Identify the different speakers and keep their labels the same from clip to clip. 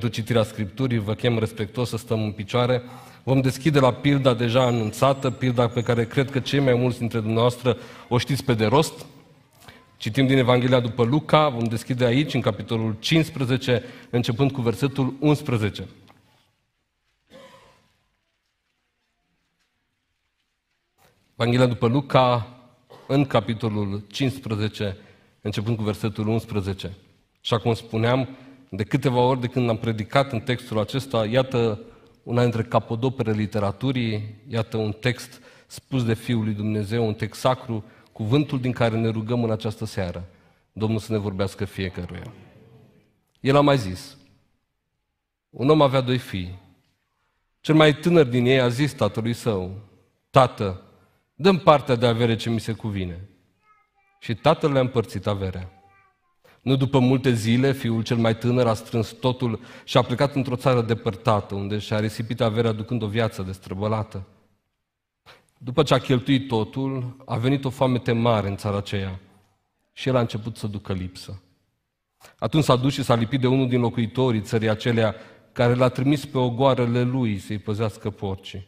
Speaker 1: pentru citirea Scripturii, vă chem respectuos să stăm în picioare. Vom deschide la pilda deja anunțată, pilda pe care cred că cei mai mulți dintre dumneavoastră o știți pe de rost. Citim din Evanghelia după Luca, vom deschide aici, în capitolul 15, începând cu versetul 11. Evanghelia după Luca, în capitolul 15, începând cu versetul 11. Și acum spuneam, de câteva ori de când am predicat în textul acesta, iată una dintre capodoperele literaturii, iată un text spus de Fiul lui Dumnezeu, un text sacru, cuvântul din care ne rugăm în această seară. Domnul să ne vorbească fiecăruia. El a mai zis, un om avea doi fii. Cel mai tânăr din ei a zis tatălui său, Tată, dăm partea de avere ce mi se cuvine. Și tatăl le-a împărțit averea. Nu după multe zile, fiul cel mai tânăr a strâns totul și a plecat într-o țară depărtată, unde și-a risipit averea ducând o viață destrăbălată. După ce a cheltuit totul, a venit o foamete mare în țara aceea și el a început să ducă lipsă. Atunci s-a dus și s-a lipit de unul din locuitorii țării acelea care l-a trimis pe ogoarele lui să-i păzească porcii.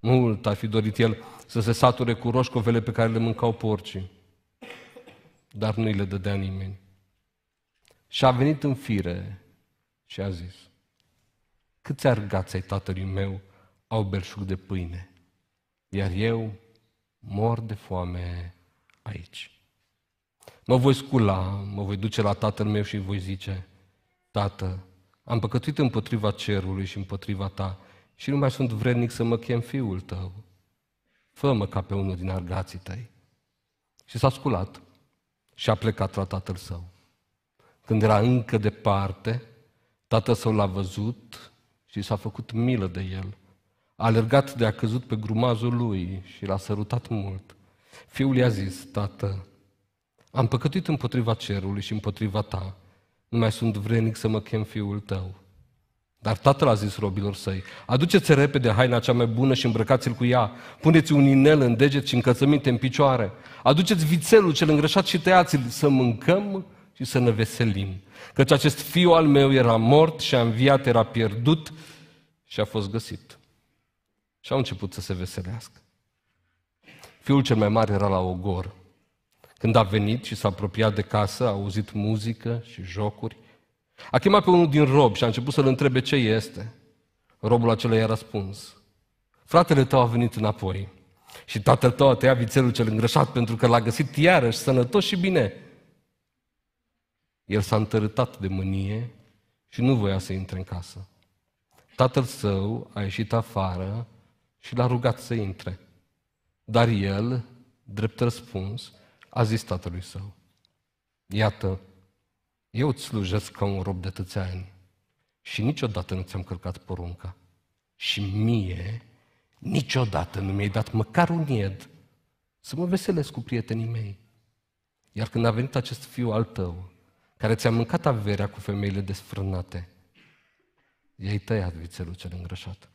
Speaker 1: Mult ar fi dorit el să se sature cu roșcovele pe care le mâncau porcii dar nu îi le dădea nimeni. Și a venit în fire și a zis, câți argați ai tatălui meu au belșug de pâine, iar eu mor de foame aici. Mă voi scula, mă voi duce la tatăl meu și îi voi zice, Tată, am păcătuit împotriva cerului și împotriva ta și nu mai sunt vrednic să mă chem fiul tău. Fă-mă ca pe unul din argații tăi. Și s-a sculat și a plecat la tatăl său. Când era încă departe, tatăl său l-a văzut și s-a făcut milă de el. A alergat de a căzut pe grumazul lui și l-a sărutat mult. Fiul i-a zis, tată, am păcătuit împotriva cerului și împotriva ta. Nu mai sunt vrenic să mă chem fiul tău. Dar tatăl a zis robilor săi, aduceți repede haina cea mai bună și îmbrăcați-l cu ea, puneți un inel în deget și încățăminte în picioare, aduceți vițelul cel îngrășat și tăiați-l, să mâncăm și să ne veselim. Căci acest fiu al meu era mort și a înviat, era pierdut și a fost găsit. Și au început să se veselească. Fiul cel mai mare era la ogor. Când a venit și s-a apropiat de casă, a auzit muzică și jocuri a chemat pe unul din rob și a început să-l întrebe ce este. Robul acela i-a răspuns. Fratele tău a venit înapoi și tatăl tău a tăiat vițelul cel îngrășat pentru că l-a găsit iarăși sănătos și bine. El s-a întărâtat de mânie și nu voia să intre în casă. Tatăl său a ieșit afară și l-a rugat să intre. Dar el, drept răspuns, a zis tatălui său, iată, eu îți slujesc ca un rob de atâția ani și niciodată nu ți-am călcat porunca. Și mie, niciodată nu mi-ai dat măcar un ied să mă veselesc cu prietenii mei. Iar când a venit acest fiu al tău, care ți-a mâncat averea cu femeile desfrânate, i-ai tăiat vițelul cel îngrășat.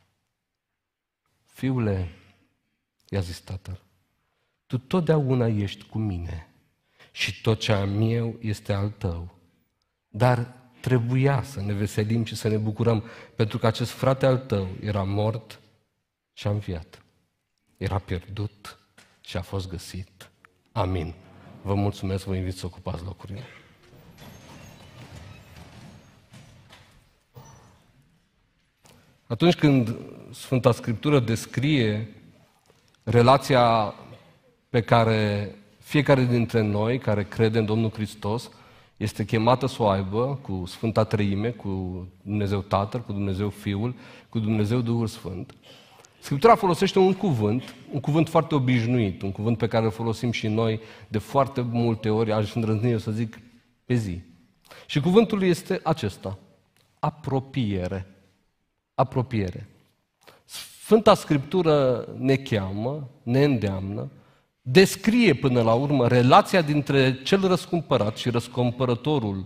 Speaker 1: Fiule, i-a zis tatăl, tu totdeauna ești cu mine și tot ce am eu este al tău. Dar trebuia să ne veselim și să ne bucurăm, pentru că acest frate al tău era mort și a înviat. Era pierdut și a fost găsit. Amin. Vă mulțumesc, vă invit să ocupați locurile. Atunci când Sfânta Scriptură descrie relația pe care fiecare dintre noi care crede în Domnul Hristos este chemată să o aibă cu Sfânta Trăime, cu Dumnezeu Tatăl, cu Dumnezeu Fiul, cu Dumnezeu Duhul Sfânt. Scriptura folosește un cuvânt, un cuvânt foarte obișnuit, un cuvânt pe care îl folosim și noi de foarte multe ori, aș îndrăzni eu să zic, pe zi. Și cuvântul este acesta, apropiere. Apropiere. Sfânta Scriptură ne cheamă, ne îndeamnă descrie până la urmă relația dintre cel răscumpărat și răscumpărătorul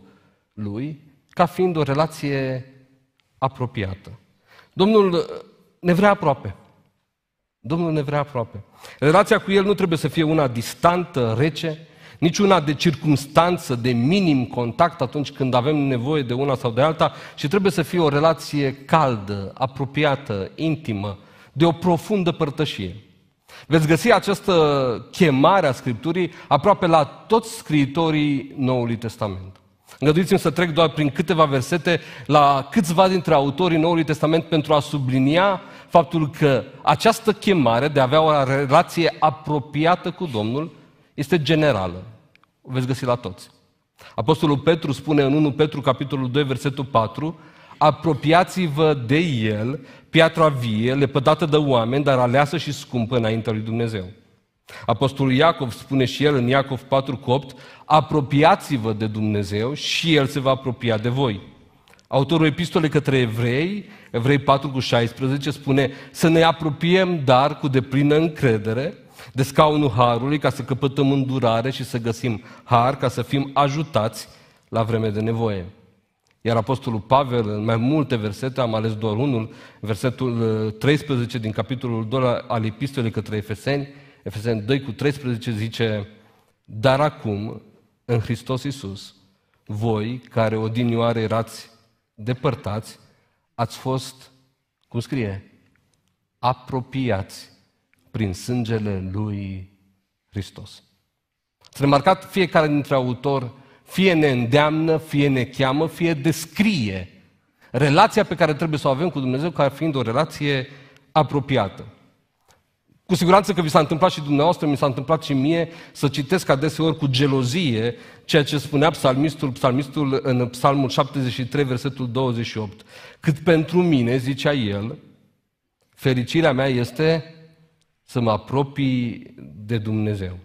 Speaker 1: lui ca fiind o relație apropiată. Domnul uh, ne vrea aproape. Domnul ne vrea aproape. Relația cu El nu trebuie să fie una distantă, rece, nici una de circumstanță, de minim contact atunci când avem nevoie de una sau de alta, și trebuie să fie o relație caldă, apropiată, intimă, de o profundă părtășie. Veți găsi această chemare a Scripturii aproape la toți scriitorii Noului Testament. Îngăduiți-mi să trec doar prin câteva versete la câțiva dintre autorii Noului Testament pentru a sublinia faptul că această chemare de a avea o relație apropiată cu Domnul este generală. O veți găsi la toți. Apostolul Petru spune în 1 Petru, capitolul 2, versetul 4, apropiați-vă de El piatra vie, lepădată de oameni, dar aleasă și scumpă înaintea lui Dumnezeu. Apostolul Iacov spune și el în Iacov 4,8, apropiați-vă de Dumnezeu și El se va apropia de voi. Autorul epistolei către evrei, evrei 4,16 cu spune să ne apropiem, dar cu deplină încredere, de scaunul Harului, ca să căpătăm îndurare și să găsim Har, ca să fim ajutați la vreme de nevoie. Iar Apostolul Pavel, în mai multe versete, am ales doar unul, versetul 13 uh, din capitolul 2 al epistolei către Efeseni, Efeseni 2 cu 13 zice, Dar acum, în Hristos Iisus, voi, care odinioară erați depărtați, ați fost, cum scrie, apropiați prin sângele lui Hristos. Ați remarcat fiecare dintre autor fie ne îndeamnă, fie ne cheamă, fie descrie relația pe care trebuie să o avem cu Dumnezeu ca fiind o relație apropiată. Cu siguranță că vi s-a întâmplat și dumneavoastră, mi s-a întâmplat și mie să citesc adeseori cu gelozie ceea ce spunea psalmistul, psalmistul în psalmul 73, versetul 28. Cât pentru mine, zicea el, fericirea mea este să mă apropii de Dumnezeu.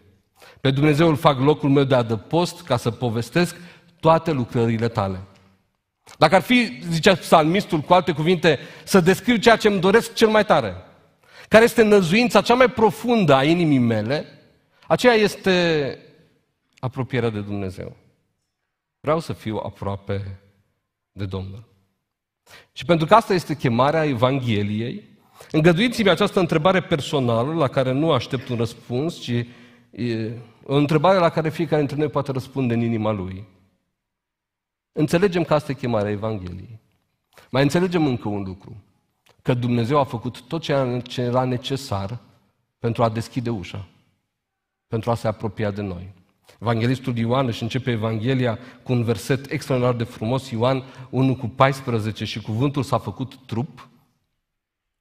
Speaker 1: Pe Dumnezeu îl fac locul meu de adăpost ca să povestesc toate lucrările tale. Dacă ar fi, zicea psalmistul cu alte cuvinte, să descriu ceea ce îmi doresc cel mai tare, care este năzuința cea mai profundă a inimii mele, aceea este apropierea de Dumnezeu. Vreau să fiu aproape de Domnul. Și pentru că asta este chemarea Evangheliei, îngăduiți-mi această întrebare personală la care nu aștept un răspuns, ci E o întrebare la care fiecare dintre noi poate răspunde în inima lui. Înțelegem că asta e chemarea Evangheliei. Mai înțelegem încă un lucru, că Dumnezeu a făcut tot ce era necesar pentru a deschide ușa, pentru a se apropia de noi. Evanghelistul Ioan își începe Evanghelia cu un verset extraordinar de frumos, Ioan 1 cu 14, și cuvântul s-a făcut trup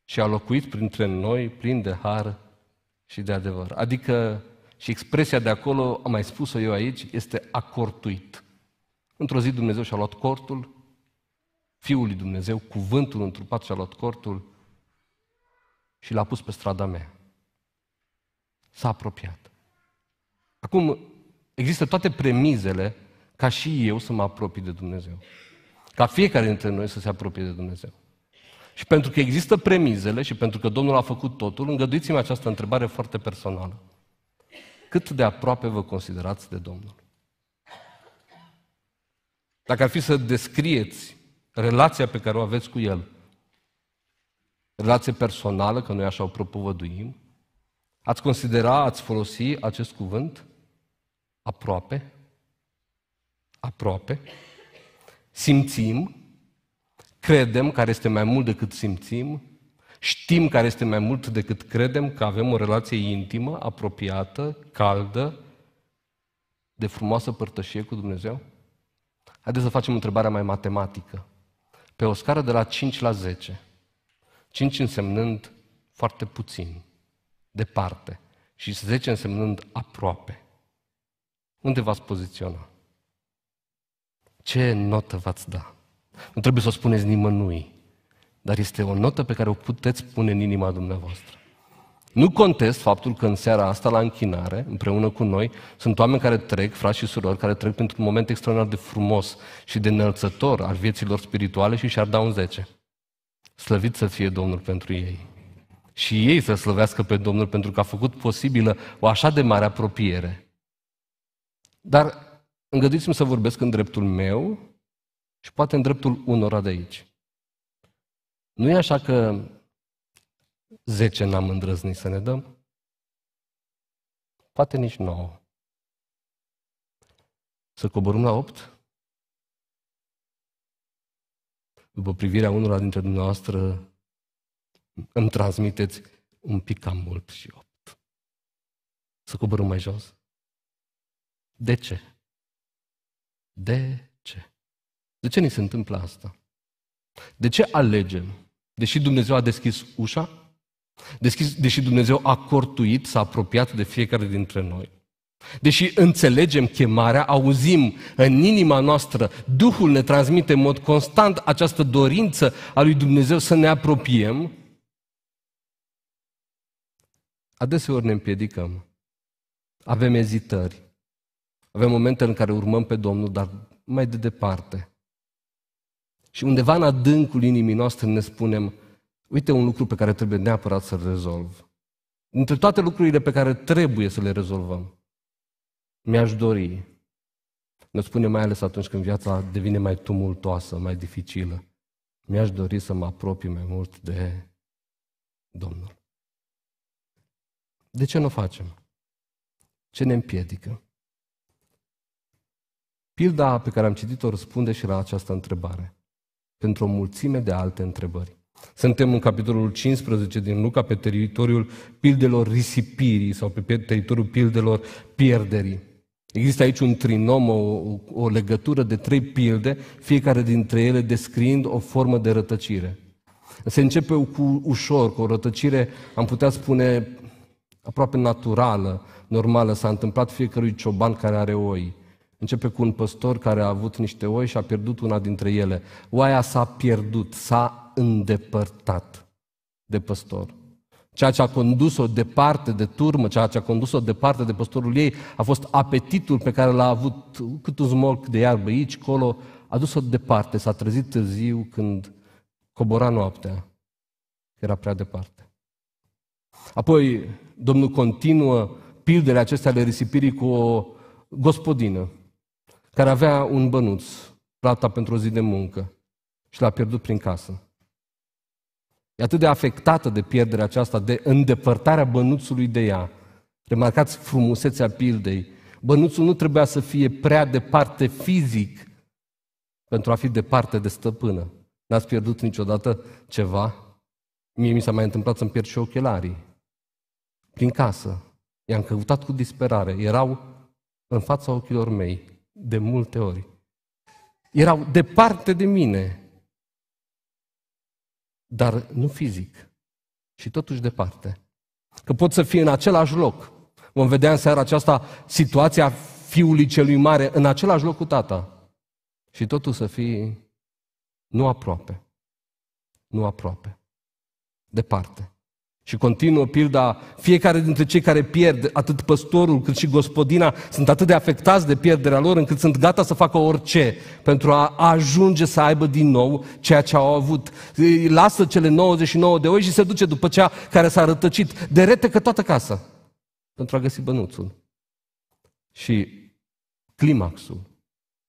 Speaker 1: și a locuit printre noi, plin de har și de adevăr. Adică și expresia de acolo, am mai spus-o eu aici, este acortuit. Într-o zi Dumnezeu și-a luat cortul, Fiul lui Dumnezeu, cuvântul întrupat și-a luat cortul și l-a pus pe strada mea. S-a apropiat. Acum, există toate premizele ca și eu să mă apropii de Dumnezeu. Ca fiecare dintre noi să se apropie de Dumnezeu. Și pentru că există premizele și pentru că Domnul a făcut totul, îngăduiți-mi această întrebare foarte personală cât de aproape vă considerați de Domnul. Dacă ar fi să descrieți relația pe care o aveți cu El, relație personală, că noi așa o propovăduim, ați considera, ați folosi acest cuvânt? Aproape? Aproape? Simțim? Credem, care este mai mult decât simțim? Știm care este mai mult decât credem că avem o relație intimă, apropiată, caldă, de frumoasă părtășie cu Dumnezeu? Haideți să facem întrebarea mai matematică. Pe o scară de la 5 la 10, 5 însemnând foarte puțin, departe, și 10 însemnând aproape, unde v-ați poziționa? Ce notă v-ați da? Nu trebuie să o spuneți nimănui dar este o notă pe care o puteți pune în inima dumneavoastră. Nu contest faptul că în seara asta, la închinare, împreună cu noi, sunt oameni care trec, frați și surori, care trec pentru un moment extraordinar de frumos și de înălțător al vieților spirituale și și-ar da un 10. Slăvit să fie Domnul pentru ei. Și ei să slăvească pe Domnul pentru că a făcut posibilă o așa de mare apropiere. Dar îngăduiți-mi să vorbesc în dreptul meu și poate în dreptul unora de aici. Nu e așa că 10 n-am îndrăznit să ne dăm? Poate nici 9. Să coborâm la 8? După privirea unora dintre dumneavoastră, îmi transmiteți un pic cam mult și 8. Să coborâm mai jos? De ce? De ce? De ce ni se întâmplă asta? De ce alegem? Deși Dumnezeu a deschis ușa, deschis, deși Dumnezeu a cortuit, s-a apropiat de fiecare dintre noi. Deși înțelegem chemarea, auzim în inima noastră, Duhul ne transmite în mod constant această dorință a lui Dumnezeu să ne apropiem, adeseori ne împiedicăm. Avem ezitări. Avem momente în care urmăm pe Domnul, dar mai de departe. Și undeva în adâncul inimii noastre ne spunem, uite un lucru pe care trebuie neapărat să-l rezolv. Dintre toate lucrurile pe care trebuie să le rezolvăm, mi-aș dori. Ne spune mai ales atunci când viața devine mai tumultoasă, mai dificilă. Mi-aș dori să mă apropii mai mult de Domnul. De ce nu o facem? Ce ne împiedică? Pilda pe care am citit-o răspunde și la această întrebare pentru o mulțime de alte întrebări. Suntem în capitolul 15 din Luca, pe teritoriul pildelor risipirii sau pe teritoriul pildelor pierderii. Există aici un trinom, o, o legătură de trei pilde, fiecare dintre ele descriind o formă de rătăcire. Se începe cu ușor, cu o rătăcire, am putea spune, aproape naturală, normală, s-a întâmplat fiecărui cioban care are oi. Începe cu un păstor care a avut niște oi și a pierdut una dintre ele. Oaia s-a pierdut, s-a îndepărtat de păstor. Ceea ce a condus-o departe de turmă, ceea ce a condus-o departe de păstorul ei, a fost apetitul pe care l-a avut cât un smolc de iarbă aici, colo, a dus-o departe, s-a trezit târziu când cobora noaptea, era prea departe. Apoi, Domnul continuă pildele acestea ale risipirii cu o gospodină care avea un bănuț, plata pentru o zi de muncă, și l-a pierdut prin casă. E atât de afectată de pierderea aceasta, de îndepărtarea bănuțului de ea. Remarcați frumusețea pildei. Bănuțul nu trebuia să fie prea departe fizic pentru a fi departe de stăpână. N-ați pierdut niciodată ceva? Mie mi s-a mai întâmplat să-mi pierd și ochelarii. Prin casă. I-am căutat cu disperare. Erau în fața ochilor mei de multe ori. Erau departe de mine, dar nu fizic, și totuși departe. Că pot să fie în același loc. Vom vedea în seara aceasta situația fiului celui mare în același loc cu tata și totuși să fie nu aproape, nu aproape, departe. Și continuă pilda, fiecare dintre cei care pierd, atât păstorul cât și gospodina, sunt atât de afectați de pierderea lor încât sunt gata să facă orice pentru a ajunge să aibă din nou ceea ce au avut. Îi lasă cele 99 de oi și se duce după cea care s-a rătăcit, de rete că toată casa, pentru a găsi bănuțul. Și climaxul,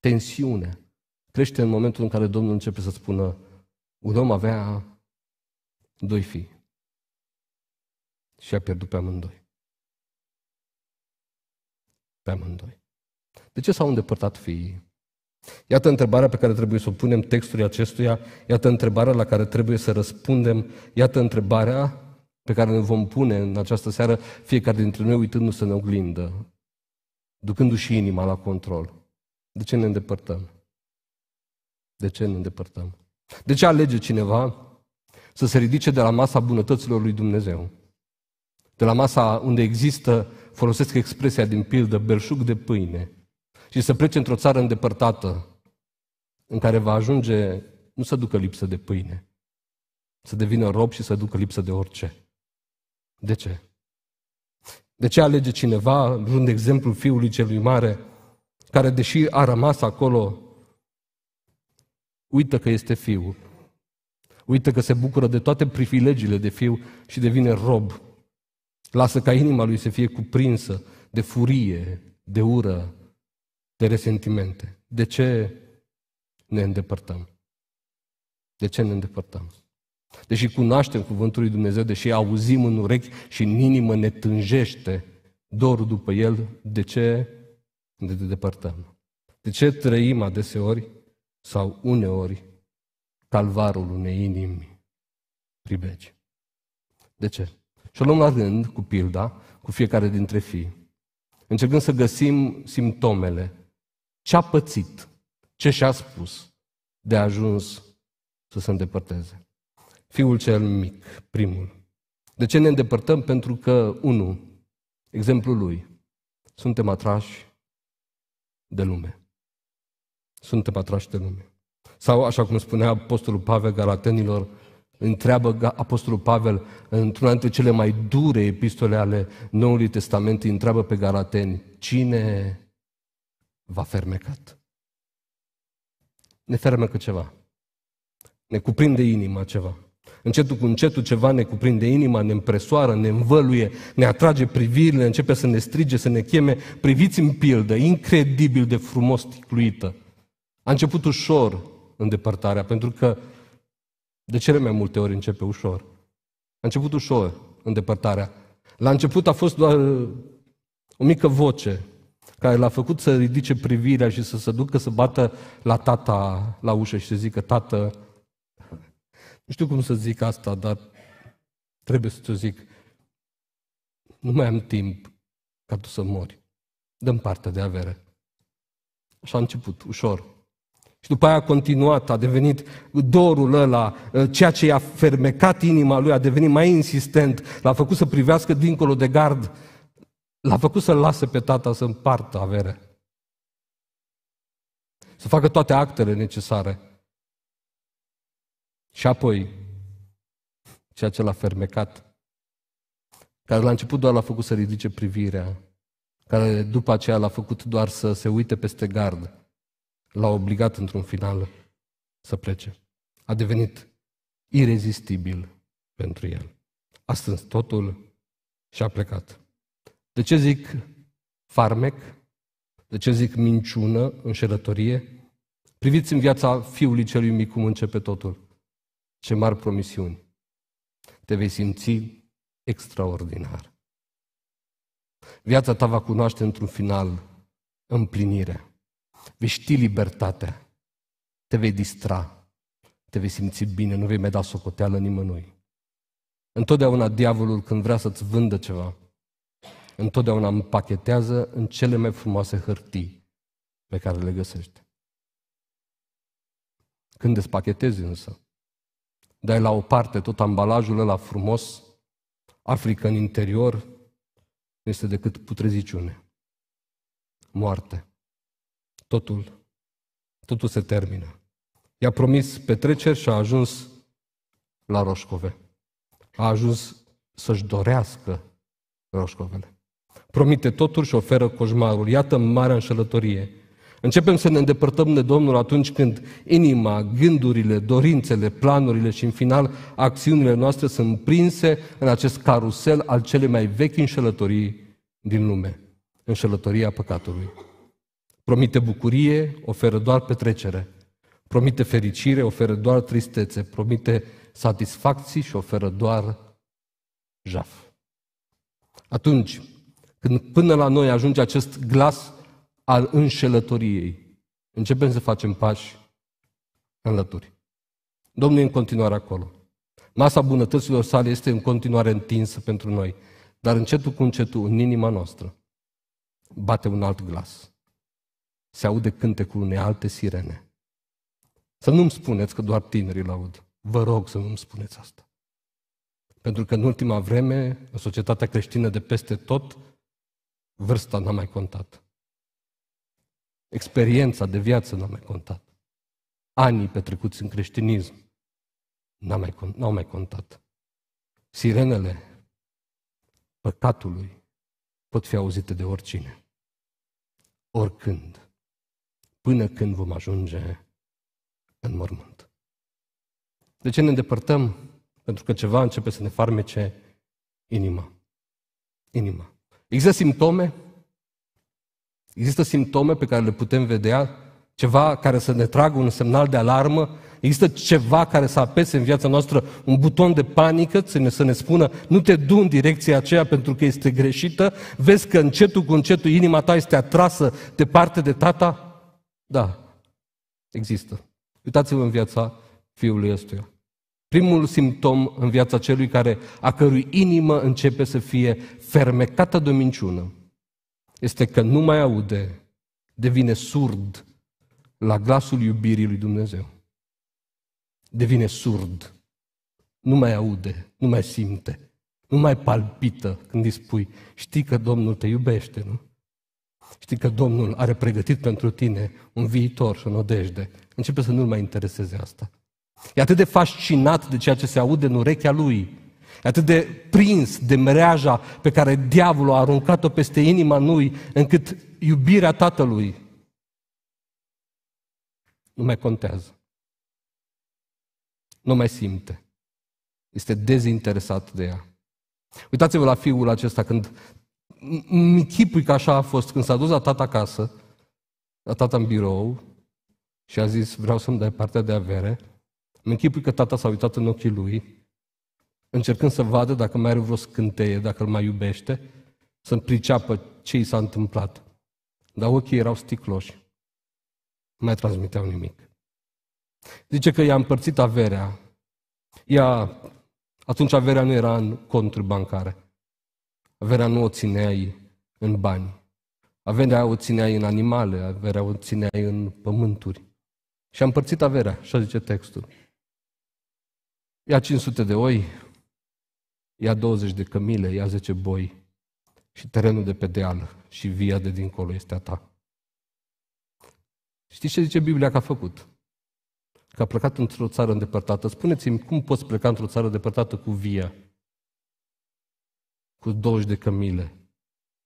Speaker 1: tensiunea, crește în momentul în care Domnul începe să spună, un om avea doi fii și a pierdut pe amândoi. Pe amândoi. De ce s-au îndepărtat fiii? Iată întrebarea pe care trebuie să o punem textului acestuia, iată întrebarea la care trebuie să răspundem, iată întrebarea pe care ne vom pune în această seară fiecare dintre noi uitându-se în oglindă, ducându-și inima la control. De ce ne îndepărtăm? De ce ne îndepărtăm? De ce alege cineva să se ridice de la masa bunătăților lui Dumnezeu? De la masa unde există, folosesc expresia din pildă, belșug de pâine și să plece într-o țară îndepărtată în care va ajunge nu să ducă lipsă de pâine, să devină rob și să ducă lipsă de orice. De ce? De ce alege cineva, luând exemplu fiului celui mare, care deși a rămas acolo, uită că este fiu, uită că se bucură de toate privilegiile de fiu și devine rob Lasă ca inima lui să fie cuprinsă de furie, de ură, de resentimente. De ce ne îndepărtăm? De ce ne îndepărtăm? Deși cunoaștem cuvântul lui Dumnezeu, deși auzim în urechi și în inimă ne tânjește dorul după el, de ce ne îndepărtăm? De ce trăim adeseori sau uneori calvarul unei inimi pribegi? De ce? Și o luăm la rând cu pilda, cu fiecare dintre fii, încercând să găsim simptomele. Ce a pățit? Ce și-a spus de a ajuns să se îndepărteze? Fiul cel mic, primul. De ce ne îndepărtăm? Pentru că, unul, exemplul lui, suntem atrași de lume. Suntem atrași de lume. Sau, așa cum spunea Apostolul Pavel Galatenilor, Întreabă Apostolul Pavel într-una dintre cele mai dure epistole ale Noului Testament, îi întreabă pe Galateni, cine va fermecat? Ne fermecă ceva. Ne cuprinde inima ceva. Încetul cu încetul ceva ne cuprinde inima, ne împresoară, ne învăluie, ne atrage privirile, începe să ne strige, să ne cheme. Priviți în pildă, incredibil de frumos ticluită. A început ușor îndepărtarea, pentru că de cele mai multe ori începe ușor. A început ușor îndepărtarea. La început a fost doar uh, o mică voce care l-a făcut să ridice privirea și să se ducă să bată la tata la ușă și să zică, tată, nu știu cum să zic asta, dar trebuie să ți zic, nu mai am timp ca tu să mori. Dăm parte de avere. Așa a început, ușor. Și după aia a continuat, a devenit dorul ăla, ă, ceea ce i-a fermecat inima lui, a devenit mai insistent, l-a făcut să privească dincolo de gard, l-a făcut să-l lase pe tata să împartă avere. Să facă toate actele necesare. Și apoi, ceea ce l-a fermecat, care la început doar l-a făcut să ridice privirea, care după aceea l-a făcut doar să se uite peste gard, l-a obligat într-un final să plece. A devenit irezistibil pentru el. A strâns totul și a plecat. De ce zic farmec? De ce zic minciună, înșelătorie? Priviți în viața fiului celui mic cum începe totul. Ce mari promisiuni! Te vei simți extraordinar. Viața ta va cunoaște într-un final împlinirea vei ști libertatea, te vei distra, te vei simți bine, nu vei mai da socoteală nimănui. Întotdeauna diavolul când vrea să-ți vândă ceva, întotdeauna împachetează în cele mai frumoase hârtii pe care le găsește. Când despachetezi însă, dai la o parte tot ambalajul ăla frumos, Africa în interior este decât putreziciune, moarte totul, totul se termină. I-a promis petreceri și a ajuns la Roșcove. A ajuns să-și dorească Roșcovele. Promite totul și oferă coșmarul. Iată marea înșelătorie. Începem să ne îndepărtăm de Domnul atunci când inima, gândurile, dorințele, planurile și în final acțiunile noastre sunt prinse în acest carusel al cele mai vechi înșelătorii din lume. Înșelătoria păcatului. Promite bucurie, oferă doar petrecere. Promite fericire, oferă doar tristețe. Promite satisfacții și oferă doar jaf. Atunci, când până la noi ajunge acest glas al înșelătoriei, începem să facem pași în lături. Domnul e în continuare acolo. Masa bunătăților sale este în continuare întinsă pentru noi, dar încetul cu încetul, în inima noastră, bate un alt glas se aude cântecul unei alte sirene. Să nu-mi spuneți că doar tinerii îl aud. Vă rog să nu-mi spuneți asta. Pentru că în ultima vreme, în societatea creștină de peste tot, vârsta n-a mai contat. Experiența de viață n-a mai contat. Anii petrecuți în creștinism n-au mai, n-au mai contat. Sirenele păcatului pot fi auzite de oricine, oricând până când vom ajunge în mormânt. De ce ne îndepărtăm? Pentru că ceva începe să ne farmece inima. Inima. Există simptome? Există simptome pe care le putem vedea? Ceva care să ne tragă un semnal de alarmă? Există ceva care să apese în viața noastră un buton de panică, să ne, să ne spună nu te du în direcția aceea pentru că este greșită? Vezi că încetul cu încetul inima ta este atrasă de parte de tata? Da, există. Uitați-vă în viața fiului ăstuia. Primul simptom în viața celui care, a cărui inimă începe să fie fermecată de minciună este că nu mai aude, devine surd la glasul iubirii lui Dumnezeu. Devine surd. Nu mai aude, nu mai simte, nu mai palpită când îi spui, știi că Domnul te iubește, nu? Știi că Domnul are pregătit pentru tine un viitor și o nădejde. Începe să nu-l mai intereseze asta. E atât de fascinat de ceea ce se aude în urechea lui, e atât de prins de mreaja pe care diavolul a aruncat-o peste inima lui, încât iubirea tatălui nu mai contează. Nu mai simte. Este dezinteresat de ea. Uitați-vă la fiul acesta când îmi chipui că așa a fost când s-a dus la tata acasă, la tata în birou și a zis vreau să-mi dai partea de avere. Îmi chipui că tata s-a uitat în ochii lui, încercând să vadă dacă mai are vreo scânteie, dacă îl mai iubește, să-mi priceapă ce i s-a întâmplat. Dar ochii erau sticloși. Nu mai transmiteau nimic. Zice că i-a împărțit averea. Ea, atunci averea nu era în conturi bancare. Averea nu o țineai în bani. Averea o țineai în animale, averea o țineai în pământuri. Și am împărțit averea, așa zice textul. Ia 500 de oi, ia 20 de cămile, ia 10 boi și terenul de pe deal și via de dincolo este a ta. Știți ce zice Biblia că a făcut? Că a plecat într-o țară îndepărtată. Spuneți-mi, cum poți pleca într-o țară îndepărtată cu via? cu 20 de cămile,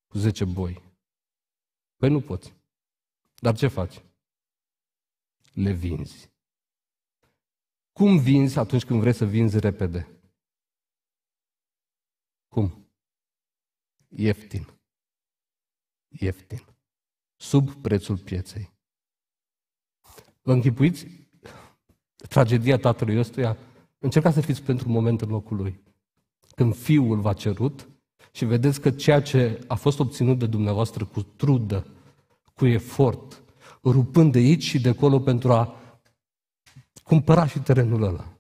Speaker 1: cu 10 boi. Păi nu poți. Dar ce faci? Le vinzi. Cum vinzi atunci când vrei să vinzi repede? Cum? Ieftin. Ieftin. Sub prețul pieței. Vă închipuiți tragedia tatălui ăstuia? Încercați să fiți pentru un moment în locul lui. Când fiul v-a cerut, și vedeți că ceea ce a fost obținut de dumneavoastră cu trudă, cu efort, rupând de aici și de acolo pentru a cumpăra și terenul ăla,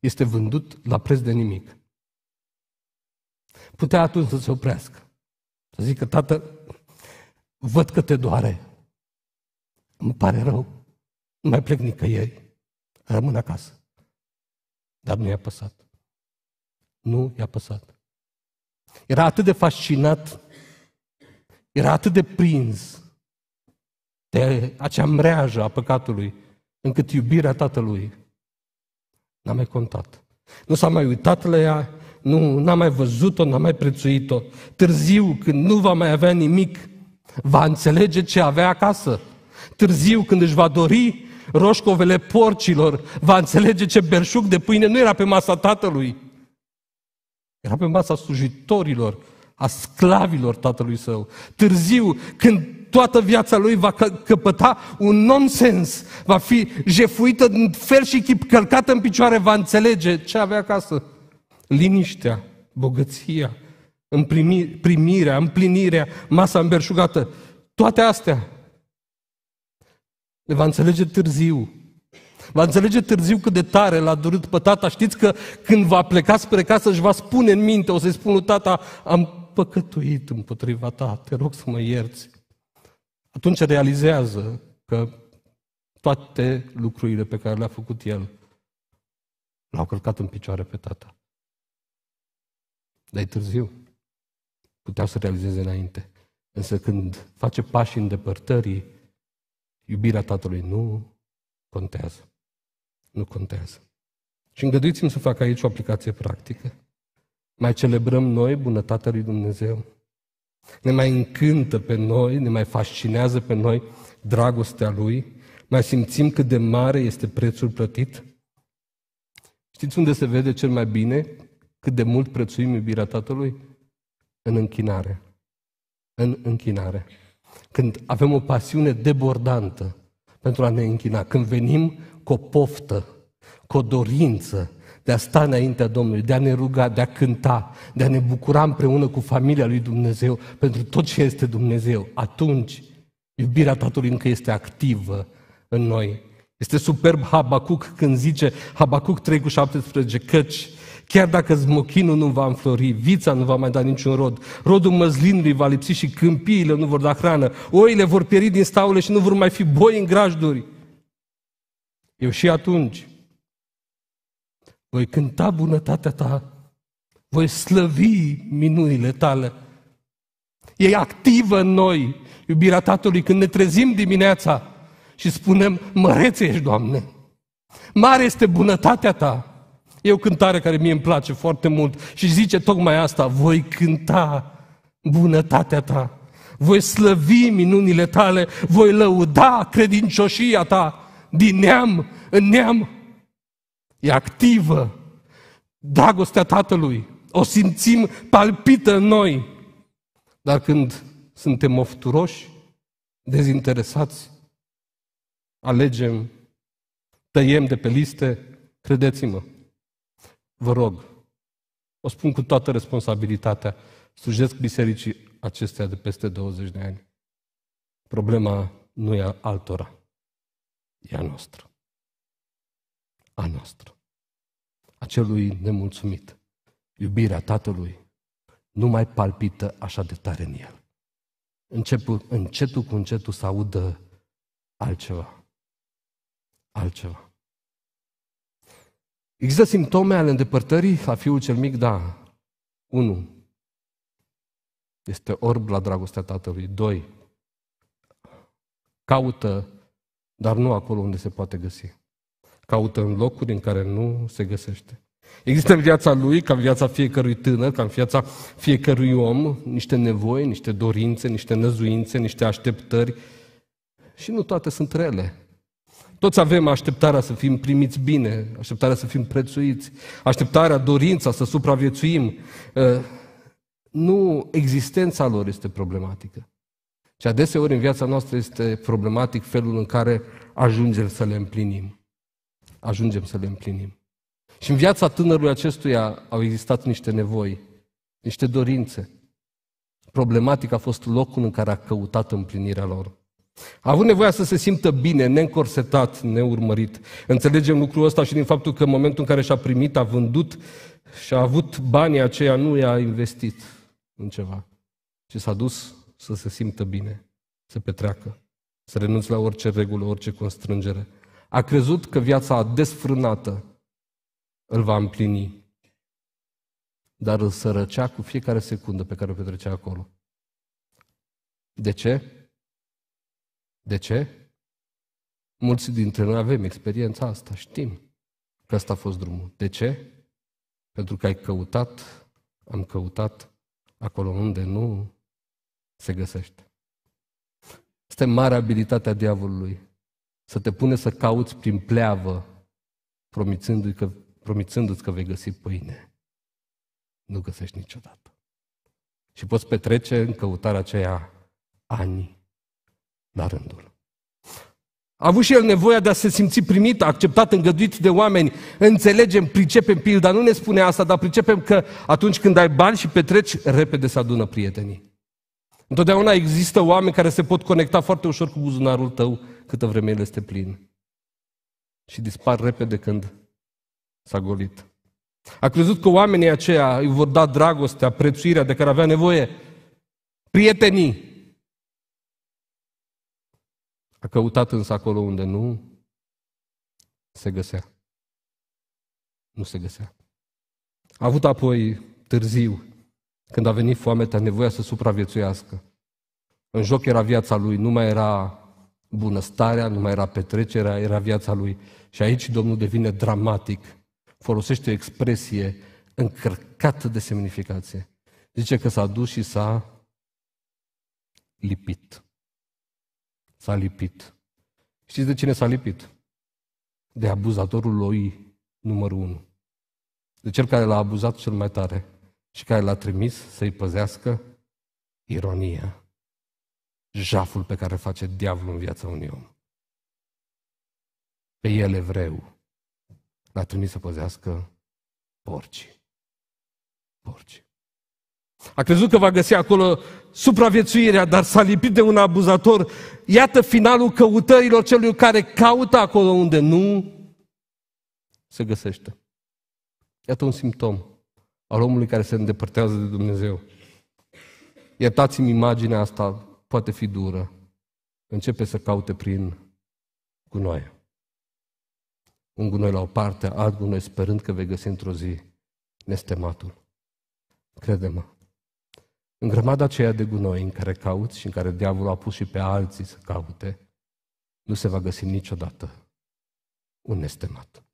Speaker 1: este vândut la preț de nimic. Putea atunci să se oprească. Să zică, tată, văd că te doare. Îmi pare rău. Nu mai plec nicăieri. Rămân acasă. Dar nu i-a păsat. Nu i-a păsat. Era atât de fascinat, era atât de prins de acea mreajă a păcatului, încât iubirea tatălui n-a mai contat. Nu s-a mai uitat la ea, nu, n-a mai văzut-o, n-a mai prețuit-o. Târziu, când nu va mai avea nimic, va înțelege ce avea acasă. Târziu, când își va dori roșcovele porcilor, va înțelege ce berșuc de pâine nu era pe masa tatălui. Era pe masa slujitorilor, a sclavilor tatălui său. Târziu, când toată viața lui va căpăta un nonsens, va fi jefuită în fel și chip, călcată în picioare, va înțelege ce avea acasă. Liniștea, bogăția, primirea, împlinirea, masa îmberșugată, toate astea le va înțelege târziu Va înțelege târziu cât de tare l-a durut pe tata. Știți că când va pleca spre casă își va spune în minte, o să-i spun lui tata, am păcătuit împotriva ta, te rog să mă ierți. Atunci realizează că toate lucrurile pe care le-a făcut el l-au călcat în picioare pe tata. Dar e târziu. Puteau să realizeze înainte. Însă când face pașii îndepărtării, iubirea tatălui nu contează nu contează. Și îngăduiți-mi să fac aici o aplicație practică. Mai celebrăm noi bunătatea lui Dumnezeu? Ne mai încântă pe noi, ne mai fascinează pe noi dragostea Lui? Mai simțim cât de mare este prețul plătit? Știți unde se vede cel mai bine cât de mult prețuim iubirea Tatălui? În închinare. În închinare. Când avem o pasiune debordantă pentru a ne închina. Când venim cu o poftă, cu o dorință de a sta înaintea Domnului, de a ne ruga, de a cânta, de a ne bucura împreună cu familia lui Dumnezeu pentru tot ce este Dumnezeu, atunci iubirea Tatălui încă este activă în noi. Este superb Habacuc când zice, Habacuc 3 cu 17, căci Chiar dacă zmochinul nu va înflori, vița nu va mai da niciun rod, rodul măzlinului va lipsi și câmpiile nu vor da hrană, oile vor pieri din staule și nu vor mai fi boi în grajduri. Eu și atunci voi cânta bunătatea ta, voi slăvi minunile tale. E activă în noi iubirea Tatălui când ne trezim dimineața și spunem, mărețe ești, Doamne, mare este bunătatea ta. E o cântare care mie îmi place foarte mult și zice tocmai asta, voi cânta bunătatea ta, voi slăvi minunile tale, voi lăuda credincioșia ta, din neam în neam. E activă. Dragostea Tatălui. O simțim palpită în noi. Dar când suntem ofturoși, dezinteresați, alegem, tăiem de pe liste, credeți-mă, vă rog, o spun cu toată responsabilitatea, slujesc bisericii acestea de peste 20 de ani. Problema nu e altora e a noastră. A noastră. Acelui nemulțumit. Iubirea Tatălui nu mai palpită așa de tare în el. Începul, încetul cu încetul să audă altceva. Altceva. Există simptome ale îndepărtării la fiul cel mic? Da. unu, Este orb la dragostea tatălui. doi, Caută dar nu acolo unde se poate găsi. Caută în locuri în care nu se găsește. Există în viața lui, ca în viața fiecărui tânăr, ca în viața fiecărui om, niște nevoi, niște dorințe, niște năzuințe, niște așteptări și nu toate sunt rele. Toți avem așteptarea să fim primiți bine, așteptarea să fim prețuiți, așteptarea, dorința să supraviețuim. Ă, nu existența lor este problematică. Și adeseori în viața noastră este problematic felul în care ajungem să le împlinim. Ajungem să le împlinim. Și în viața tânărului acestuia au existat niște nevoi, niște dorințe. Problematic a fost locul în care a căutat împlinirea lor. A avut nevoia să se simtă bine, neîncorsetat, neurmărit. Înțelegem lucrul ăsta și din faptul că în momentul în care și-a primit, a vândut și a avut banii aceia, nu i-a investit în ceva, ci s-a dus să se simtă bine, să petreacă, să renunțe la orice regulă, orice constrângere. A crezut că viața desfrânată îl va împlini, dar îl sărăcea cu fiecare secundă pe care o petrecea acolo. De ce? De ce? Mulți dintre noi avem experiența asta, știm că asta a fost drumul. De ce? Pentru că ai căutat, am căutat acolo unde nu se găsește. Este mare abilitatea diavolului să te pune să cauți prin pleavă, promițându-ți că, promițându-ți că vei găsi pâine. Nu găsești niciodată. Și poți petrece în căutarea aceea ani la rândul. A avut și el nevoia de a se simți primit, acceptat, îngăduit de oameni. Înțelegem, pricepem pilda, nu ne spune asta, dar pricepem că atunci când ai bani și petreci, repede se adună prietenii. Întotdeauna există oameni care se pot conecta foarte ușor cu buzunarul tău câtă vreme el este plin. Și dispar repede când s-a golit. A crezut că oamenii aceia îi vor da dragostea, prețuirea de care avea nevoie, prietenii. A căutat însă acolo unde nu se găsea. Nu se găsea. A avut apoi târziu când a venit foamea, nevoia să supraviețuiască. În joc era viața lui, nu mai era bunăstarea, nu mai era petrecerea, era viața lui. Și aici Domnul devine dramatic, folosește o expresie încărcată de semnificație. Zice că s-a dus și s-a lipit. S-a lipit. Știți de cine s-a lipit? De abuzatorul lui numărul unu. De cel care l-a abuzat cel mai tare și care l-a trimis să-i păzească ironia, jaful pe care face diavolul în viața unui om. Pe el evreu l-a trimis să păzească porci. Porci. A crezut că va găsi acolo supraviețuirea, dar s-a lipit de un abuzator. Iată finalul căutărilor celui care caută acolo unde nu se găsește. Iată un simptom al omului care se îndepărtează de Dumnezeu. Iertați-mi imaginea asta, poate fi dură. Începe să caute prin gunoi. Un gunoi la o parte, alt gunoi sperând că vei găsi într-o zi nestematul. Crede-mă. În grămada aceea de gunoi în care cauți și în care diavolul a pus și pe alții să caute, nu se va găsi niciodată un nestemat.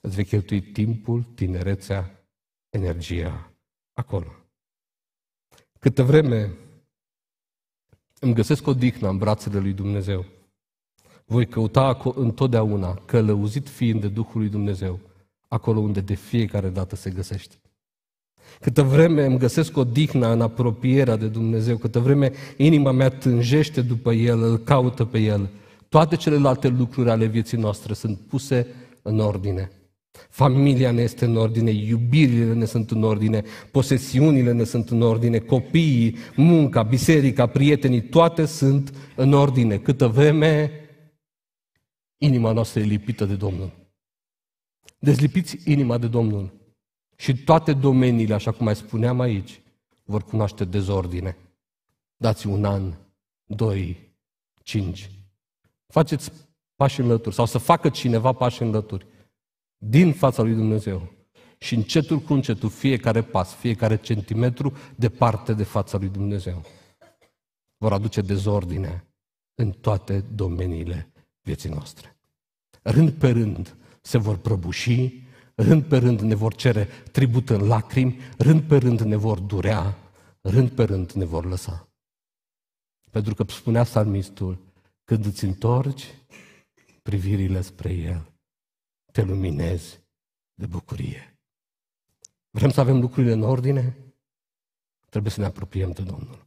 Speaker 1: Îți vei cheltui timpul, tinerețea, energia acolo. Câtă vreme îmi găsesc odihna în brațele lui Dumnezeu, voi căuta întotdeauna, călăuzit fiind de Duhul lui Dumnezeu, acolo unde de fiecare dată se găsește. Câtă vreme îmi găsesc o dihna în apropierea de Dumnezeu, câtă vreme inima mea tânjește după El, îl caută pe El, toate celelalte lucruri ale vieții noastre sunt puse în ordine. Familia ne este în ordine, iubirile ne sunt în ordine, posesiunile ne sunt în ordine, copiii, munca, biserica, prietenii, toate sunt în ordine. Câtă vreme inima noastră e lipită de Domnul. Dezlipiți inima de Domnul. Și toate domeniile, așa cum mai spuneam aici, vor cunoaște dezordine. Dați un an, doi, cinci. Faceți pași în lături sau să facă cineva pași în lături din fața lui Dumnezeu. Și încetul cu încetul, fiecare pas, fiecare centimetru departe de fața lui Dumnezeu. Vor aduce dezordine în toate domeniile vieții noastre. Rând pe rând se vor prăbuși, rând pe rând ne vor cere tribut în lacrimi, rând pe rând ne vor durea, rând pe rând ne vor lăsa. Pentru că spunea salmistul, când îți întorci privirile spre El, te luminezi de bucurie. Vrem să avem lucrurile în ordine? Trebuie să ne apropiem de Domnul.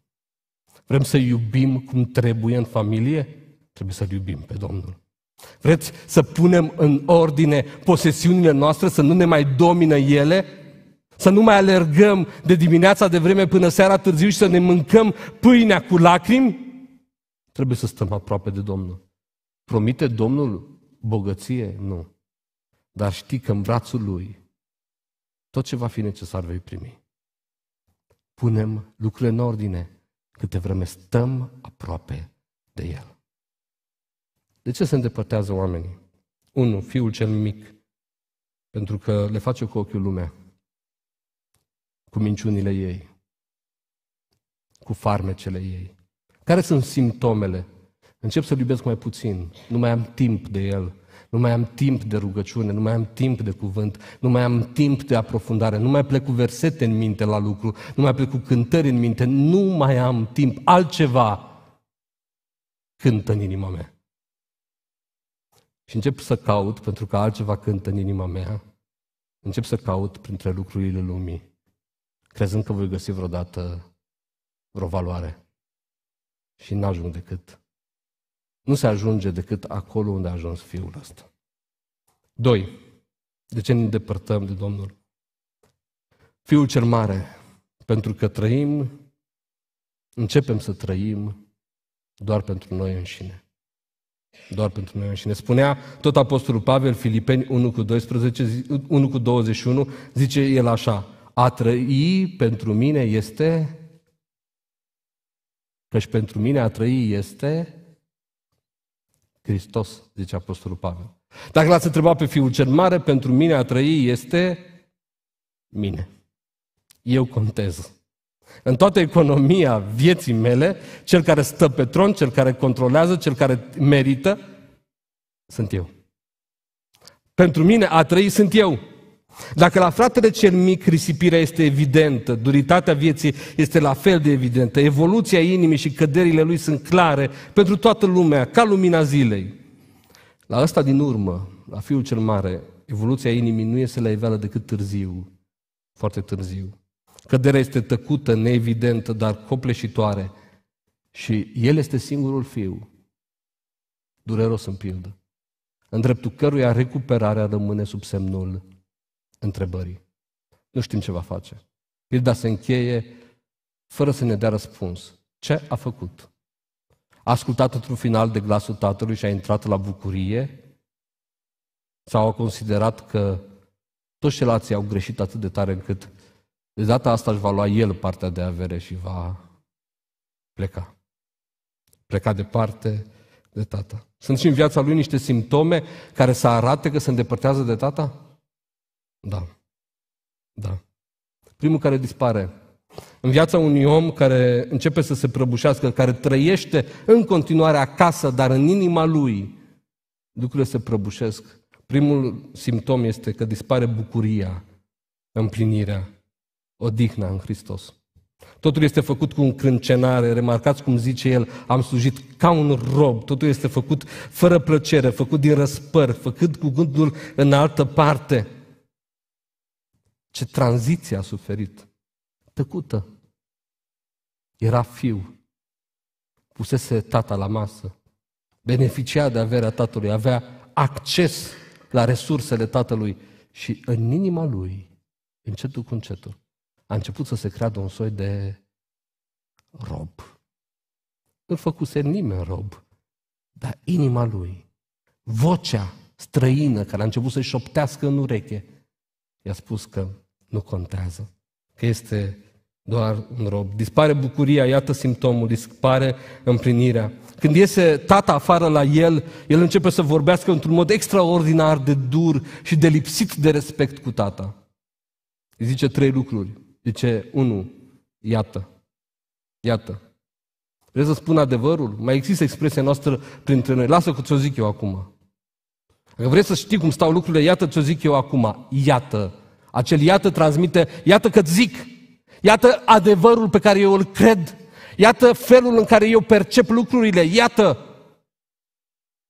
Speaker 1: Vrem să iubim cum trebuie în familie? Trebuie să-L iubim pe Domnul. Vreți să punem în ordine posesiunile noastre, să nu ne mai domină ele? Să nu mai alergăm de dimineața de vreme până seara târziu și să ne mâncăm pâinea cu lacrimi? Trebuie să stăm aproape de Domnul. Promite Domnul bogăție? Nu dar știi că în brațul Lui tot ce va fi necesar vei primi. Punem lucrurile în ordine câte vreme stăm aproape de El. De ce se îndepărtează oamenii? Unul, fiul cel mic, pentru că le face cu ochiul lumea, cu minciunile ei, cu farmecele ei. Care sunt simptomele? Încep să-l iubesc mai puțin, nu mai am timp de el, nu mai am timp de rugăciune, nu mai am timp de cuvânt, nu mai am timp de aprofundare, nu mai plec cu versete în minte la lucru, nu mai plec cu cântări în minte, nu mai am timp. Altceva cântă în inima mea. Și încep să caut, pentru că altceva cântă în inima mea, încep să caut printre lucrurile lumii, crezând că voi găsi vreodată vreo valoare. Și n-ajung decât nu se ajunge decât acolo unde a ajuns fiul ăsta. Doi. De ce ne îndepărtăm de Domnul? Fiul cel mare, pentru că trăim, începem să trăim doar pentru noi înșine. Doar pentru noi înșine. Spunea tot Apostolul Pavel, Filipeni 1 cu 12, 1 cu 21, zice el așa, a trăi pentru mine este, căci pentru mine a trăi este Hristos, zice Apostolul Pavel. Dacă l-ați întrebat pe Fiul cel Mare, pentru mine a trăi este mine. Eu contez. În toată economia vieții mele, cel care stă pe tron, cel care controlează, cel care merită, sunt eu. Pentru mine a trăi sunt eu. Dacă la fratele cel mic risipirea este evidentă, duritatea vieții este la fel de evidentă, evoluția inimii și căderile lui sunt clare pentru toată lumea, ca lumina zilei. La ăsta din urmă, la fiul cel mare, evoluția inimii nu este la iveală decât târziu, foarte târziu. Căderea este tăcută, neevidentă, dar copleșitoare. Și el este singurul fiu, dureros în pildă, în dreptul căruia recuperarea rămâne sub semnul întrebării. Nu știm ce va face. Pilda se încheie fără să ne dea răspuns. Ce a făcut? A ascultat într-un final de glasul tatălui și a intrat la bucurie? Sau a considerat că toți ceilalți au greșit atât de tare încât de data asta își va lua el partea de avere și va pleca. Pleca departe de tata. Sunt și în viața lui niște simptome care să arate că se îndepărtează de tata? Da. Da. Primul care dispare. În viața unui om care începe să se prăbușească, care trăiește în continuare acasă, dar în inima lui, lucrurile se prăbușesc. Primul simptom este că dispare bucuria, împlinirea, odihna în Hristos. Totul este făcut cu încrâncenare, remarcați cum zice el, am slujit ca un rob, totul este făcut fără plăcere, făcut din răspăr, făcut cu gândul în altă parte. Ce tranziție a suferit. Tăcută. Era fiu. Pusese tata la masă. Beneficia de averea tatălui. Avea acces la resursele tatălui. Și în inima lui, încetul cu încetul, a început să se creadă un soi de rob. Nu făcuse nimeni rob, dar inima lui, vocea străină care a început să-i șoptească în ureche, i-a spus că nu contează. Că este doar un rob. Dispare bucuria, iată simptomul, dispare împlinirea. Când iese tata afară la el, el începe să vorbească într-un mod extraordinar de dur și de lipsit de respect cu tata. Îi zice trei lucruri. Zice, unu, iată, iată. Vreți să spun adevărul? Mai există expresia noastră printre noi. Lasă că ți-o zic eu acum. Dacă vreți să știi cum stau lucrurile, iată ce zic eu acum. Iată acel iată transmite, iată că zic, iată adevărul pe care eu îl cred, iată felul în care eu percep lucrurile, iată.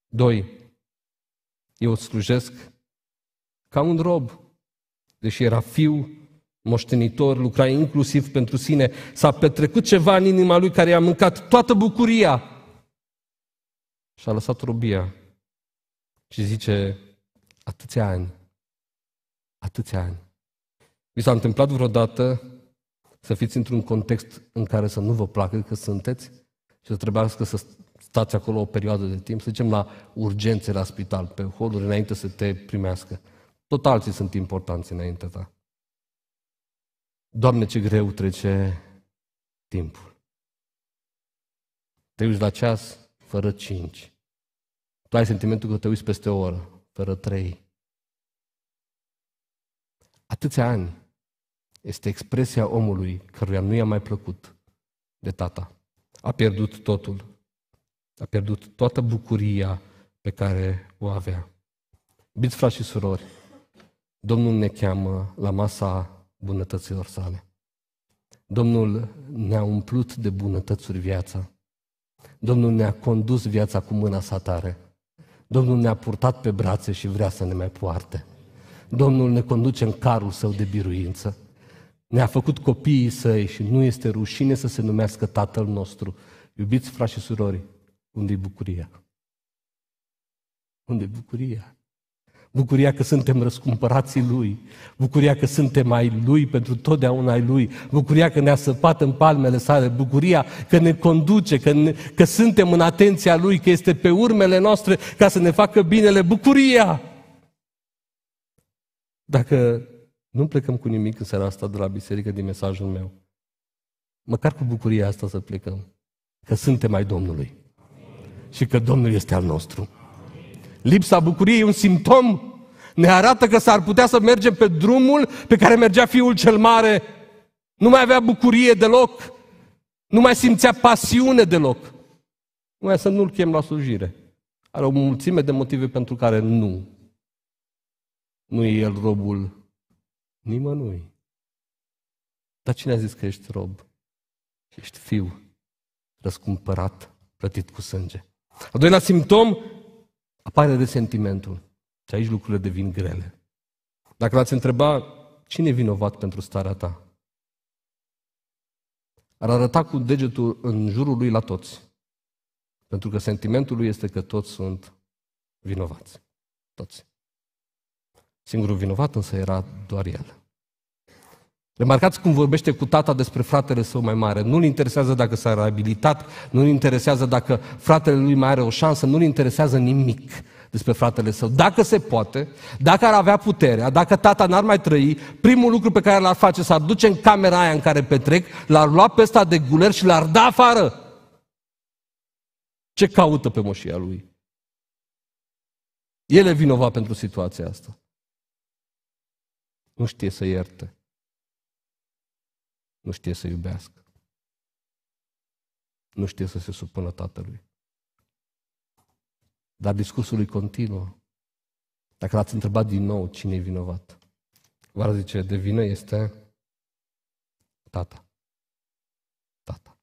Speaker 1: Doi, eu îți slujesc ca un rob, deși era fiu, moștenitor, lucra inclusiv pentru sine, s-a petrecut ceva în inima lui care i-a mâncat toată bucuria și a lăsat robia. Și zice, atâția ani, atâția ani, vi s-a întâmplat vreodată să fiți într-un context în care să nu vă placă că sunteți și să trebuiască să stați acolo o perioadă de timp, să zicem la urgențe la spital, pe holuri înainte să te primească. Tot alții sunt importanți înaintea ta. Doamne, ce greu trece timpul. Te uiți la ceas fără cinci. Tu ai sentimentul că te uiți peste o oră, fără trei. Atâția ani este expresia omului căruia nu i-a mai plăcut de tata. A pierdut totul. A pierdut toată bucuria pe care o avea. Iubiți frați și surori, Domnul ne cheamă la masa bunătăților sale. Domnul ne-a umplut de bunătățuri viața. Domnul ne-a condus viața cu mâna sa tare. Domnul ne-a purtat pe brațe și vrea să ne mai poarte. Domnul ne conduce în carul său de biruință. Ne-a făcut copiii săi și nu este rușine să se numească Tatăl nostru. Iubiți frați și surori, unde-i bucuria? Unde-i bucuria? Bucuria că suntem răscumpărații Lui, bucuria că suntem ai Lui pentru totdeauna ai Lui, bucuria că ne-a săpat în palmele sale, bucuria că ne conduce, că, ne, că suntem în atenția Lui, că este pe urmele noastre ca să ne facă binele, bucuria! Dacă nu plecăm cu nimic în seara asta de la biserică, din mesajul meu. Măcar cu bucuria asta să plecăm. Că suntem mai Domnului. Și că Domnul este al nostru. Lipsa bucuriei e un simptom. Ne arată că s-ar putea să mergem pe drumul pe care mergea fiul cel mare. Nu mai avea bucurie deloc. Nu mai simțea pasiune deloc. mai să nu-l chem la slujire. Are o mulțime de motive pentru care nu. Nu e el robul Nimănui. Dar cine a zis că ești rob? Ești fiu, răscumpărat, plătit cu sânge. Al doilea simptom apare de sentimentul Și aici lucrurile devin grele. Dacă l-ați întreba cine e vinovat pentru starea ta, ar arăta cu degetul în jurul lui la toți. Pentru că sentimentul lui este că toți sunt vinovați. Toți. Singurul vinovat însă era doar el. Remarcați cum vorbește cu tata despre fratele său mai mare. Nu-l interesează dacă s-a reabilitat, nu-l interesează dacă fratele lui mai are o șansă, nu-l interesează nimic despre fratele său. Dacă se poate, dacă ar avea puterea, dacă tata n-ar mai trăi, primul lucru pe care l-ar face, s-ar duce în camera aia în care petrec, l-ar lua pe ăsta de guler și l-ar da afară. Ce caută pe moșia lui? El e vinovat pentru situația asta. Nu știe să ierte. Nu știe să iubească. Nu știe să se supună tatălui. Dar discursul lui continuă. Dacă l-ați întrebat din nou cine e vinovat, vă zice, de vină este tata. Tata.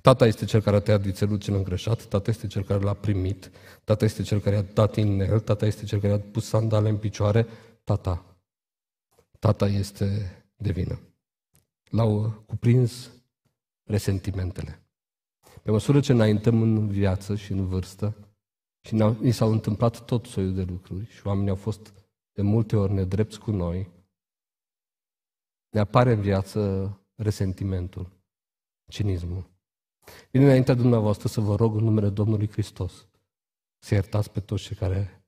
Speaker 1: Tata este cel care a tăiat vițelul cel îngreșat, tata este cel care l-a primit, tata este cel care i-a dat inel, tata este cel care i-a pus sandale în picioare, tata tata este de vină. L-au cuprins resentimentele. Pe măsură ce înaintăm în viață și în vârstă, și ni s-au întâmplat tot soiul de lucruri și oamenii au fost de multe ori nedrepți cu noi, ne apare în viață resentimentul, cinismul. Vine înaintea dumneavoastră să vă rog în numele Domnului Hristos să iertați pe toți cei care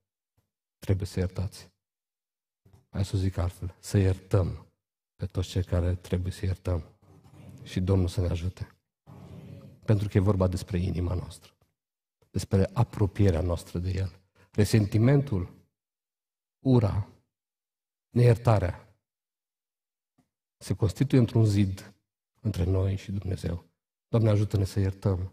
Speaker 1: trebuie să iertați. Hai să zic altfel, să iertăm pe toți cei care trebuie să iertăm. Și Domnul să ne ajute. Pentru că e vorba despre inima noastră, despre apropierea noastră de El. Resentimentul, ura, neiertarea se constituie într-un zid între noi și Dumnezeu. Doamne, ajută-ne să iertăm.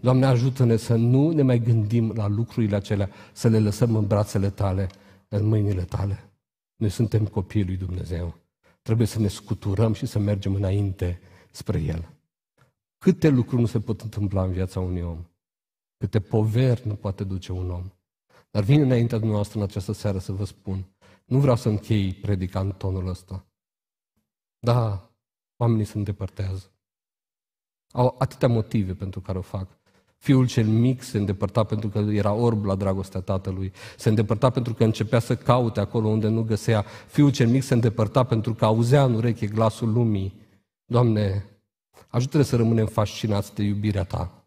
Speaker 1: Doamne, ajută-ne să nu ne mai gândim la lucrurile acelea, să le lăsăm în brațele tale, în mâinile tale. Noi suntem copiii lui Dumnezeu. Trebuie să ne scuturăm și să mergem înainte spre El. Câte lucruri nu se pot întâmpla în viața unui om? Câte poveri nu poate duce un om? Dar vin înaintea dumneavoastră în această seară să vă spun, nu vreau să închei predica în tonul ăsta. Da, oamenii se îndepărtează. Au atâtea motive pentru care o fac. Fiul cel mic se îndepărta pentru că era orb la dragostea tatălui, se îndepărta pentru că începea să caute acolo unde nu găsea. Fiul cel mic se îndepărta pentru că auzea în ureche glasul lumii. Doamne, ajută-ne să rămânem fascinați de iubirea Ta.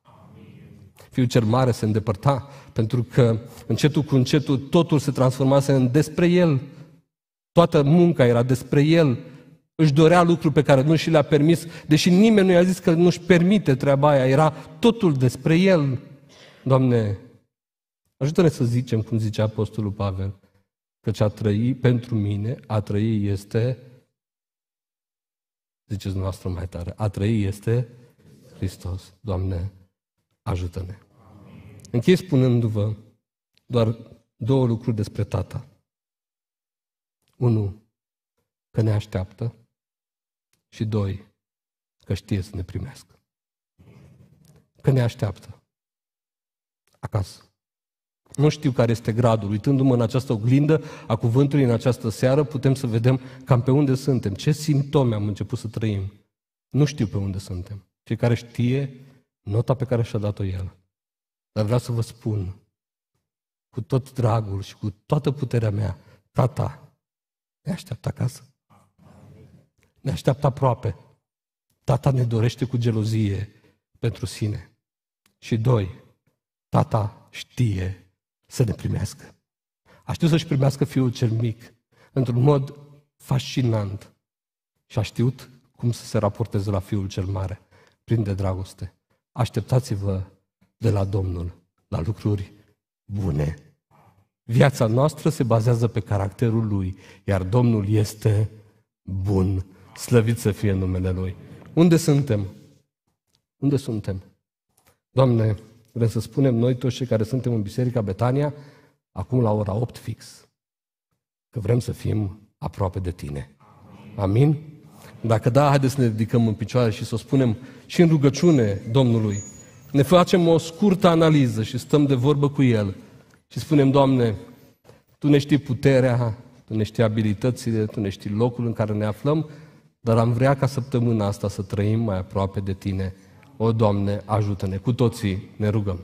Speaker 1: Fiul cel mare se îndepărta pentru că încetul cu încetul totul se transformase în despre El. Toată munca era despre El își dorea lucruri pe care nu și le-a permis, deși nimeni nu i-a zis că nu-și permite treaba aia. Era totul despre el. Doamne, ajută-ne să zicem, cum zice Apostolul Pavel, că ce a trăi pentru mine, a trăi este, ziceți noastră mai tare, a trăi este Hristos. Doamne, ajută-ne. Închei spunându-vă doar două lucruri despre Tata. Unu, că ne așteaptă. Și doi, că știe să ne primească. Că ne așteaptă. Acasă. Nu știu care este gradul. Uitându-mă în această oglindă a cuvântului în această seară, putem să vedem cam pe unde suntem, ce simptome am început să trăim. Nu știu pe unde suntem. Fiecare știe nota pe care și-a dat-o el. Dar vreau să vă spun, cu tot dragul și cu toată puterea mea, tata, ne așteaptă acasă ne așteaptă aproape. Tata ne dorește cu gelozie pentru sine. Și doi, tata știe să ne primească. A știut să-și primească fiul cel mic într-un mod fascinant și a știut cum să se raporteze la fiul cel mare, plin de dragoste. Așteptați-vă de la Domnul la lucruri bune. Viața noastră se bazează pe caracterul lui, iar Domnul este bun. Slăvit să fie numele Lui. Unde suntem? Unde suntem? Doamne, vrem să spunem noi toți cei care suntem în Biserica Betania, acum la ora 8 fix, că vrem să fim aproape de Tine. Amin? Dacă da, haideți să ne ridicăm în picioare și să o spunem și în rugăciune Domnului. Ne facem o scurtă analiză și stăm de vorbă cu El și spunem, Doamne, Tu ne știi puterea, Tu ne știi abilitățile, Tu ne știi locul în care ne aflăm, dar am vrea ca săptămâna asta să trăim mai aproape de Tine. O, Doamne, ajută-ne! Cu toții ne rugăm!